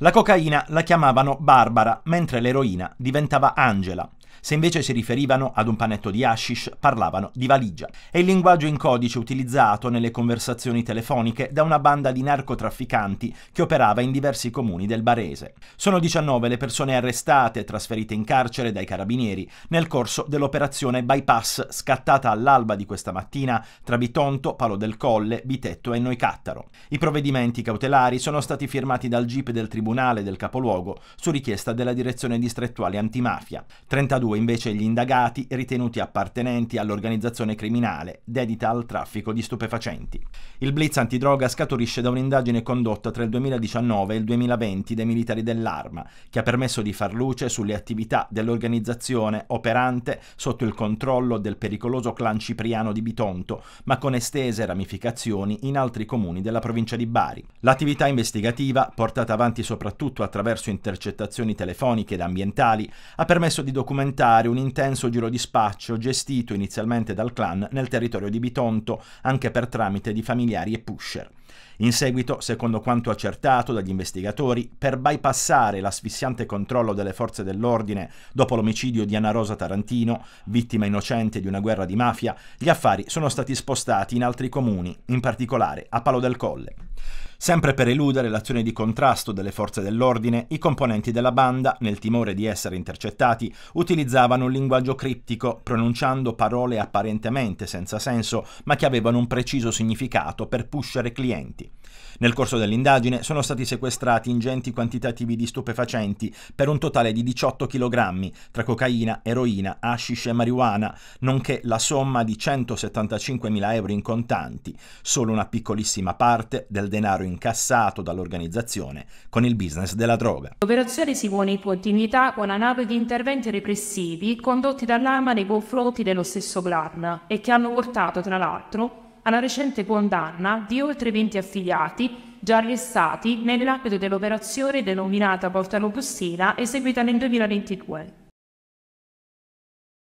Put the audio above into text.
La cocaina la chiamavano Barbara, mentre l'eroina diventava Angela. Se invece si riferivano ad un panetto di hashish, parlavano di valigia. È il linguaggio in codice utilizzato nelle conversazioni telefoniche da una banda di narcotrafficanti che operava in diversi comuni del Barese. Sono 19 le persone arrestate e trasferite in carcere dai carabinieri nel corso dell'operazione Bypass scattata all'alba di questa mattina tra Bitonto, Palo del Colle, Bitetto e Noicattaro. I provvedimenti cautelari sono stati firmati dal GIP del Tribunale del Capoluogo su richiesta della Direzione Distrettuale Antimafia. 32 32 invece gli indagati ritenuti appartenenti all'organizzazione criminale dedita al traffico di stupefacenti. Il blitz antidroga scaturisce da un'indagine condotta tra il 2019 e il 2020 dai militari dell'arma, che ha permesso di far luce sulle attività dell'organizzazione operante sotto il controllo del pericoloso clan cipriano di Bitonto, ma con estese ramificazioni in altri comuni della provincia di Bari. L'attività investigativa, portata avanti soprattutto attraverso intercettazioni telefoniche ed ambientali, ha permesso di documentare alimentare un intenso giro di spaccio gestito inizialmente dal clan nel territorio di Bitonto, anche per tramite di familiari e pusher. In seguito, secondo quanto accertato dagli investigatori, per bypassare l'asfissiante controllo delle forze dell'ordine dopo l'omicidio di Anna Rosa Tarantino, vittima innocente di una guerra di mafia, gli affari sono stati spostati in altri comuni, in particolare a Palo del Colle. Sempre per eludere l'azione di contrasto delle forze dell'ordine, i componenti della banda, nel timore di essere intercettati, utilizzano utilizzavano un linguaggio criptico, pronunciando parole apparentemente senza senso, ma che avevano un preciso significato per pushare clienti. Nel corso dell'indagine sono stati sequestrati ingenti quantitativi di stupefacenti per un totale di 18 kg, tra cocaina, eroina, hashish e marijuana, nonché la somma di 175.000 euro in contanti, solo una piccolissima parte del denaro incassato dall'organizzazione con il business della droga. L'operazione si vuole in continuità con analoghi di interventi repressivi condotti dall'AMA nei confronti dello stesso clan e che hanno portato, tra l'altro, alla recente condanna di oltre 20 affiliati già arrestati nell'ambito dell'operazione denominata Porta Logostina eseguita nel 2022.